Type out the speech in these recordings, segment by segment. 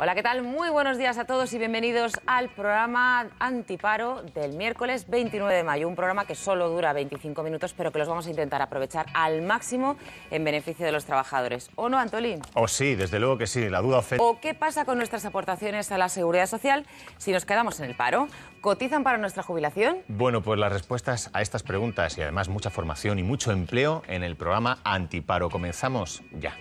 Hola, ¿qué tal? Muy buenos días a todos y bienvenidos al programa Antiparo del miércoles 29 de mayo. Un programa que solo dura 25 minutos, pero que los vamos a intentar aprovechar al máximo en beneficio de los trabajadores. ¿O no, Antolín? O oh, sí, desde luego que sí, la duda ofende. ¿O qué pasa con nuestras aportaciones a la seguridad social si nos quedamos en el paro? ¿Cotizan para nuestra jubilación? Bueno, pues las respuestas a estas preguntas y además mucha formación y mucho empleo en el programa Antiparo. Comenzamos ya.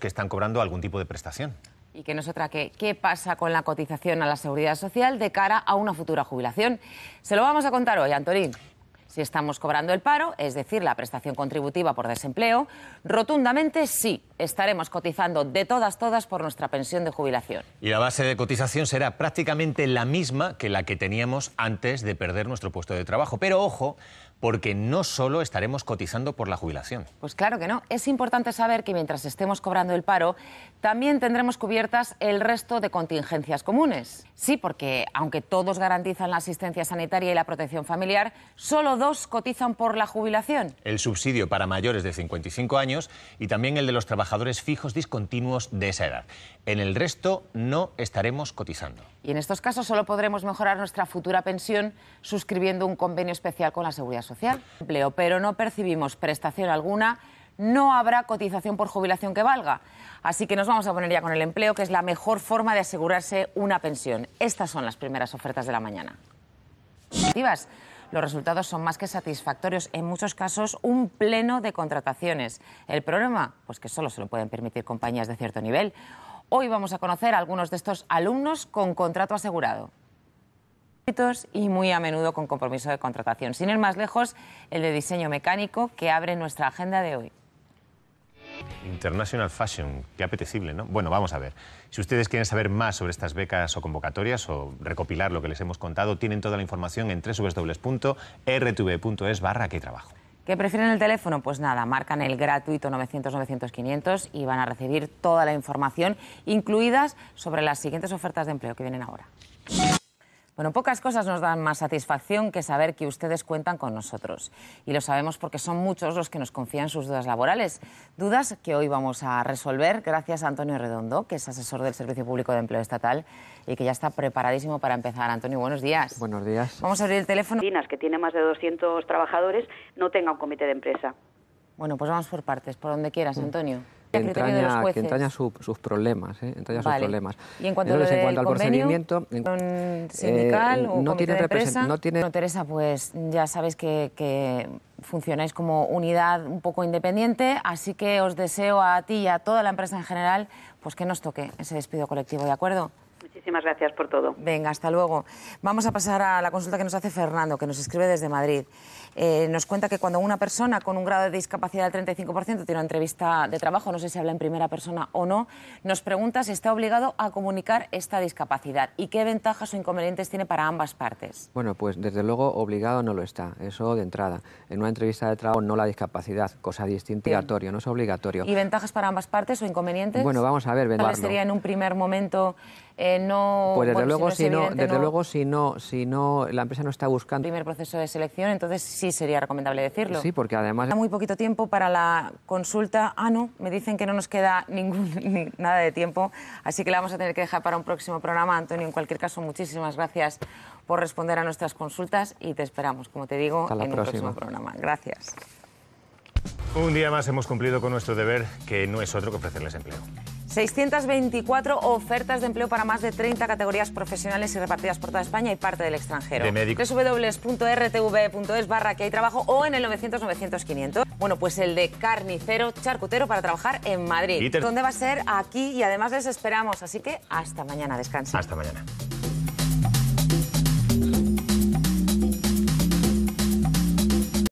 Que están cobrando algún tipo de prestación y que nosotras que qué pasa con la cotización a la seguridad social de cara a una futura jubilación. Se lo vamos a contar hoy, Antorín. Si estamos cobrando el paro, es decir, la prestación contributiva por desempleo, rotundamente sí, estaremos cotizando de todas, todas por nuestra pensión de jubilación. Y la base de cotización será prácticamente la misma que la que teníamos antes de perder nuestro puesto de trabajo. Pero ojo, porque no solo estaremos cotizando por la jubilación. Pues claro que no. Es importante saber que mientras estemos cobrando el paro, también tendremos cubiertas el resto de contingencias comunes. Sí, porque aunque todos garantizan la asistencia sanitaria y la protección familiar, solo dos cotizan por la jubilación. El subsidio para mayores de 55 años y también el de los trabajadores fijos discontinuos de esa edad. En el resto no estaremos cotizando. Y en estos casos solo podremos mejorar nuestra futura pensión suscribiendo un convenio especial con la Seguridad Social. Empleo, pero no percibimos prestación alguna, no habrá cotización por jubilación que valga. Así que nos vamos a poner ya con el empleo, que es la mejor forma de asegurarse una pensión. Estas son las primeras ofertas de la mañana. Los resultados son más que satisfactorios, en muchos casos un pleno de contrataciones. El problema, pues que solo se lo pueden permitir compañías de cierto nivel. Hoy vamos a conocer a algunos de estos alumnos con contrato asegurado y muy a menudo con compromiso de contratación. Sin ir más lejos, el de diseño mecánico que abre nuestra agenda de hoy. International Fashion, qué apetecible, ¿no? Bueno, vamos a ver. Si ustedes quieren saber más sobre estas becas o convocatorias o recopilar lo que les hemos contado, tienen toda la información en www.rtv.es barra que trabajo. ¿Qué prefieren el teléfono? Pues nada, marcan el gratuito 900-900-500 y van a recibir toda la información, incluidas sobre las siguientes ofertas de empleo que vienen ahora. Bueno, pocas cosas nos dan más satisfacción que saber que ustedes cuentan con nosotros. Y lo sabemos porque son muchos los que nos confían sus dudas laborales. Dudas que hoy vamos a resolver gracias a Antonio Redondo, que es asesor del Servicio Público de Empleo Estatal y que ya está preparadísimo para empezar. Antonio, buenos días. Buenos días. Vamos a abrir el teléfono. Que tiene más de 200 trabajadores, no tenga un comité de empresa. Bueno, pues vamos por partes, por donde quieras, mm. Antonio que entraña, sus problemas. ¿eh? problemas. Y en cuanto, al procedimiento. Sindical o no tiene, no tiene... Bueno, Teresa, pues ya sabes que, que funcionáis como unidad un poco independiente, así que os deseo a ti y a toda la empresa en general pues que nos toque ese despido colectivo, ¿de acuerdo? Muchísimas gracias por todo. Venga, hasta luego. Vamos a pasar a la consulta que nos hace Fernando, que nos escribe desde Madrid. Eh, nos cuenta que cuando una persona con un grado de discapacidad del 35% tiene una entrevista de trabajo, no sé si habla en primera persona o no, nos pregunta si está obligado a comunicar esta discapacidad y qué ventajas o inconvenientes tiene para ambas partes. Bueno, pues desde luego obligado no lo está, eso de entrada. En una entrevista de trabajo no la discapacidad, cosa distinta, obligatorio, no es obligatorio. ¿Y ventajas para ambas partes o inconvenientes? Bueno, vamos a ver, ¿Cuál sería en un primer momento eh, pues desde luego si, no, desde luego si no si no la empresa no está buscando el primer proceso de selección entonces sí sería recomendable decirlo sí porque además Hay muy poquito tiempo para la consulta ah no me dicen que no nos queda ningún nada de tiempo así que la vamos a tener que dejar para un próximo programa Antonio en cualquier caso muchísimas gracias por responder a nuestras consultas y te esperamos como te digo en próxima. un próximo programa gracias un día más hemos cumplido con nuestro deber que no es otro que ofrecerles empleo 624 ofertas de empleo para más de 30 categorías profesionales y repartidas por toda España y parte del extranjero. De www.rtv.es barra que hay trabajo o en el 900-900-500. Bueno, pues el de carnicero charcutero para trabajar en Madrid. ¿Dónde va a ser aquí y además les esperamos. Así que hasta mañana, descansen. Hasta mañana.